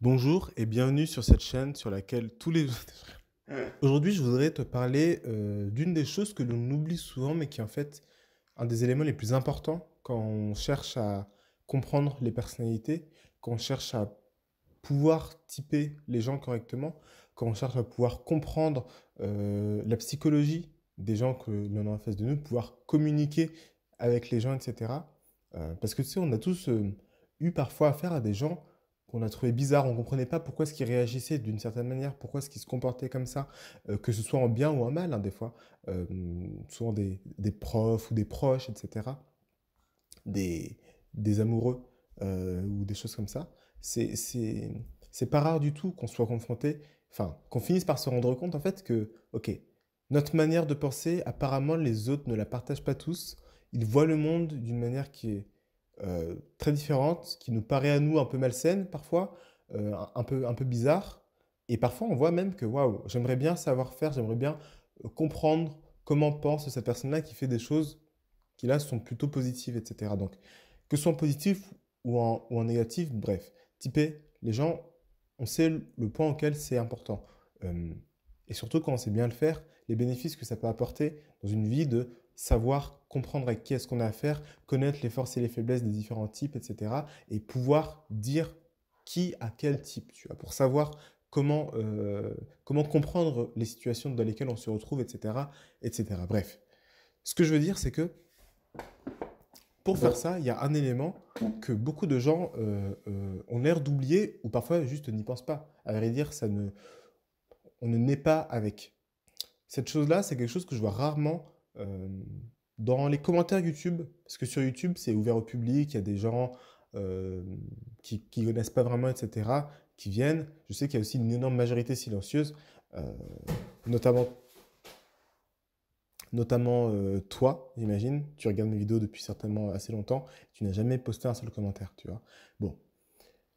Bonjour et bienvenue sur cette chaîne sur laquelle tous les... Aujourd'hui, je voudrais te parler euh, d'une des choses que l'on oublie souvent, mais qui est en fait un des éléments les plus importants quand on cherche à comprendre les personnalités, quand on cherche à pouvoir typer les gens correctement, quand on cherche à pouvoir comprendre euh, la psychologie des gens que l'on a en face de nous, pouvoir communiquer avec les gens, etc. Euh, parce que tu sais, on a tous eu parfois affaire à des gens on a trouvé bizarre. On ne comprenait pas pourquoi ce qu'il réagissait d'une certaine manière, pourquoi ce qu'il se comportait comme ça, euh, que ce soit en bien ou en mal, hein, des fois. Euh, souvent des, profs ou des proches, etc. Des, amoureux euh, ou des choses comme ça. C'est, c'est, pas rare du tout qu'on soit confronté, enfin, qu'on finisse par se rendre compte, en fait, que, OK, notre manière de penser, apparemment, les autres ne la partagent pas tous. Ils voient le monde d'une manière qui est euh, très différente, qui nous paraît à nous un peu malsaine parfois, euh, un, peu, un peu bizarre. Et parfois, on voit même que, waouh, j'aimerais bien savoir faire, j'aimerais bien euh, comprendre comment pense cette personne-là qui fait des choses qui, là, sont plutôt positives, etc. Donc, que ce soit en positif ou en, ou en négatif, bref, typez. les gens, on sait le point auquel c'est important. et surtout, quand on sait bien le faire, les bénéfices que ça peut apporter dans une vie de savoir comprendre avec qui est-ce qu'on a affaire, connaître les forces et les faiblesses des différents types, etc. Et pouvoir dire qui à quel type, tu vois, pour savoir comment, euh, comment comprendre les situations dans lesquelles on se retrouve, etc. etc. Bref, ce que je veux dire, c'est que pour faire ça, il y a un élément que beaucoup de gens euh, euh, ont l'air d'oublier ou parfois juste n'y pensent pas. À vrai dire, ça ne, on ne naît pas avec. Cette chose-là, c'est quelque chose que je vois rarement euh, dans les commentaires YouTube, parce que sur YouTube, c'est ouvert au public, il y a des gens euh, qui ne connaissent pas vraiment, etc., qui viennent. Je sais qu'il y a aussi une énorme majorité silencieuse, euh, notamment notamment toi, j'imagine, tu regardes mes vidéos depuis certainement assez longtemps, tu n'as jamais posté un seul commentaire, tu vois. Bon.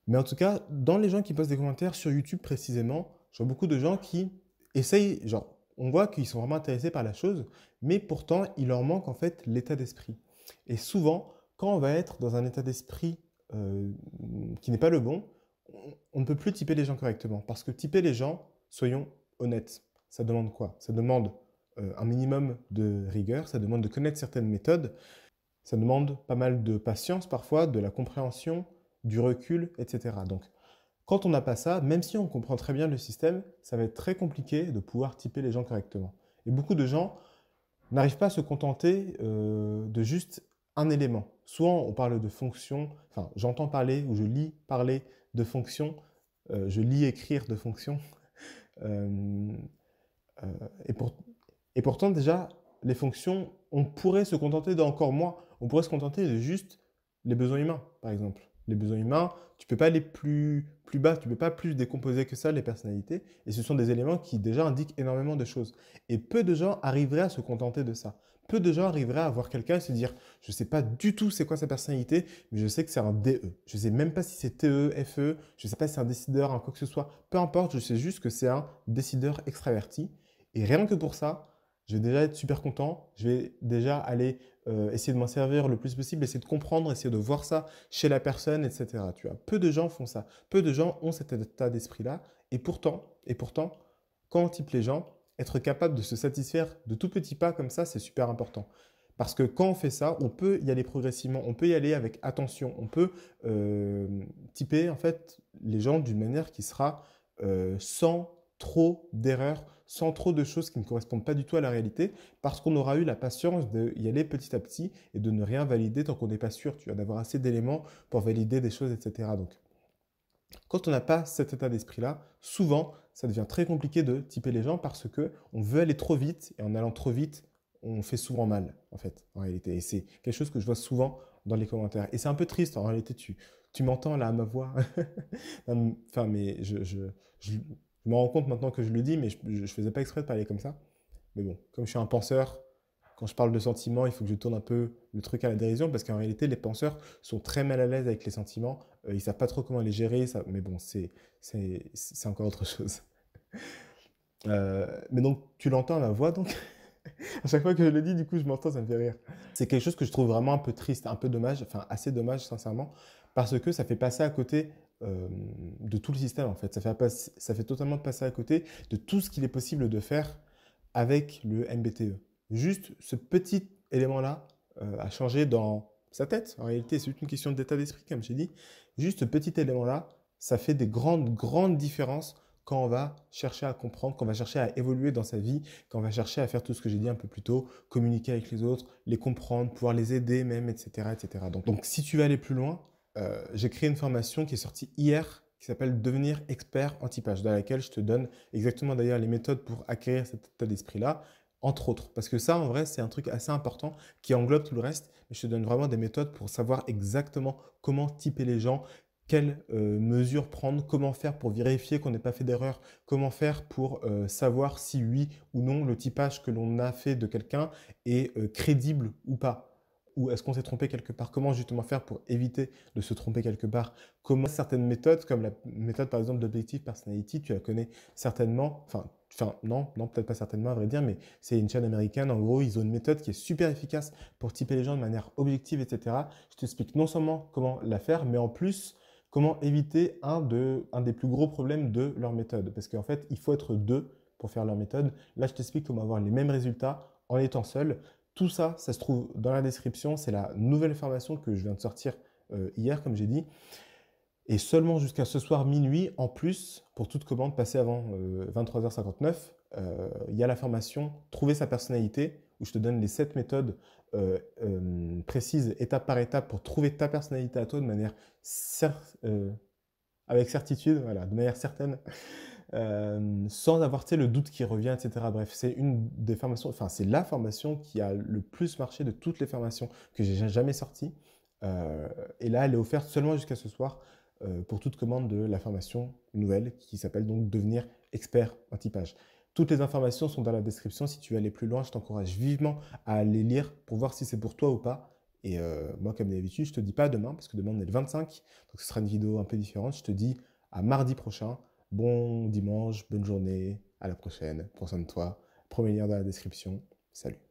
Mais en tout cas, dans les gens qui postent des commentaires sur YouTube précisément, je vois beaucoup de gens qui essayent, genre, on voit qu'ils sont vraiment intéressés par la chose, mais pourtant, il leur manque en fait l'état d'esprit. Et souvent, quand on va être dans un état d'esprit euh, qui n'est pas le bon, on ne peut plus typer les gens correctement. Parce que typer les gens, soyons honnêtes, ça demande quoi Ça demande euh, un minimum de rigueur, ça demande de connaître certaines méthodes, ça demande pas mal de patience parfois, de la compréhension, du recul, etc. Donc quand on n'a pas ça, même si on comprend très bien le système, ça va être très compliqué de pouvoir typer les gens correctement. Et beaucoup de gens n'arrivent pas à se contenter euh, de juste un élément. Soit on parle de fonctions. enfin j'entends parler ou je lis parler de fonctions. Euh, je lis écrire de fonctions. Euh, et, et pourtant déjà, les fonctions, on pourrait se contenter d'encore moins. On pourrait se contenter de juste les besoins humains, par exemple les besoins humains, tu peux pas aller plus, plus bas, tu peux pas plus décomposer que ça les personnalités. Et ce sont des éléments qui déjà indiquent énormément de choses. Et peu de gens arriveraient à se contenter de ça. Peu de gens arriveraient à voir quelqu'un et se dire, je sais pas du tout c'est quoi sa personnalité, mais je sais que c'est un DE. Je sais même pas si c'est TE, FE, je sais pas si c'est un décideur, un quoi que ce soit. Peu importe, je sais juste que c'est un décideur extraverti. Et rien que pour ça, je vais déjà être super content, je vais déjà aller euh, essayer de m'en servir le plus possible, essayer de comprendre, essayer de voir ça chez la personne, etc. Tu vois, peu de gens font ça. Peu de gens ont cet état d'esprit-là. Et pourtant, et pourtant, quand on type les gens, être capable de se satisfaire de tout petit pas comme ça, c'est super important. Parce que quand on fait ça, on peut y aller progressivement, on peut y aller avec attention, on peut euh, typer en fait les gens d'une manière qui sera euh, sans trop d'erreurs, sans trop de choses qui ne correspondent pas du tout à la réalité, parce qu'on aura eu la patience d'y aller petit à petit et de ne rien valider tant qu'on n'est pas sûr, tu d'avoir assez d'éléments pour valider des choses, etc. Donc, quand on n'a pas cet état d'esprit-là, souvent, ça devient très compliqué de typer les gens parce que on veut aller trop vite et en allant trop vite, on fait souvent mal, en fait, en réalité. Et c'est quelque chose que je vois souvent dans les commentaires. Et c'est un peu triste, en réalité, tu, tu m'entends là à ma voix. enfin, mais je je me rends compte maintenant que je le dis, mais je ne faisais pas exprès de parler comme ça. Mais bon, comme je suis un penseur, quand je parle de sentiments, il faut que je tourne un peu le truc à la dérision parce qu'en réalité, les penseurs sont très mal à l'aise avec les sentiments. Euh, ils ne savent pas trop comment les gérer. Ça... Mais bon, c'est encore autre chose. Euh, mais donc, tu l'entends ma voix, donc à chaque fois que je le dis, du coup, je m'entends, ça me fait rire. C'est quelque chose que je trouve vraiment un peu triste, un peu dommage, enfin assez dommage, sincèrement, parce que ça fait passer à côté euh, de tout le système en fait. Ça fait, ça fait totalement passer à côté de tout ce qu'il est possible de faire avec le MBTE. Juste ce petit élément-là euh, a changé dans sa tête. En réalité, c'est une question d'état d'esprit, comme j'ai dit. Juste ce petit élément-là, ça fait des grandes, grandes différences quand on va chercher à comprendre, quand on va chercher à évoluer dans sa vie, quand on va chercher à faire tout ce que j'ai dit un peu plus tôt, communiquer avec les autres, les comprendre, pouvoir les aider même, etc. etc. Donc, donc si tu veux aller plus loin, euh, j'ai créé une formation qui est sortie hier qui s'appelle Devenir expert en typage, dans laquelle je te donne exactement d'ailleurs les méthodes pour acquérir cet état d'esprit-là, entre autres. Parce que ça, en vrai, c'est un truc assez important qui englobe tout le reste. Mais je te donne vraiment des méthodes pour savoir exactement comment typer les gens, quelles euh, mesures prendre, comment faire pour vérifier qu'on n'ait pas fait d'erreur, comment faire pour euh, savoir si oui ou non le typage que l'on a fait de quelqu'un est crédible ou pas. Ou est-ce qu'on s'est trompé quelque part Comment justement faire pour éviter de se tromper quelque part Comment certaines méthodes, comme la méthode par exemple d'Objective Personality, tu la connais certainement, enfin enfin non, non peut-être pas certainement à vrai dire, mais c'est une chaîne américaine. En gros, ils ont une méthode qui est super efficace pour typer les gens de manière objective, etc. Je t'explique non seulement comment la faire, mais en plus comment éviter un, un des plus gros problèmes de leur méthode. Parce qu'en fait, il faut être deux pour faire leur méthode. Là, je t'explique comment avoir les mêmes résultats en étant seul. Tout ça, ça se trouve dans la description. C'est la nouvelle formation que je viens de sortir euh, hier, comme j'ai dit. Et seulement jusqu'à ce soir minuit, en plus, pour toute commande passée avant 23h59, euh, euh, il y a la formation Trouver sa personnalité, où je te donne les sept méthodes précises, étape par étape, pour trouver ta personnalité à toi de manière certaine avec certitude, voilà, de manière certaine, euh, sans avoir le doute qui revient, etc. Bref, c'est une des formations, enfin c'est la formation qui a le plus marché de toutes les formations que j'ai jamais sorties. Euh, et là, elle est offerte seulement jusqu'à ce soir euh, pour toute commande de la formation nouvelle qui s'appelle donc devenir expert en typage. Toutes les informations sont dans la description. Si tu veux aller plus loin, je t'encourage vivement à aller lire pour voir si c'est pour toi ou pas. Et euh, moi, comme d'habitude, je te dis pas demain, parce que demain on est le 25, donc ce sera une vidéo un peu différente. Je te dis à mardi prochain. Bon dimanche, bonne journée, à la prochaine. Prends soin de toi. Premier lien dans la description. Salut.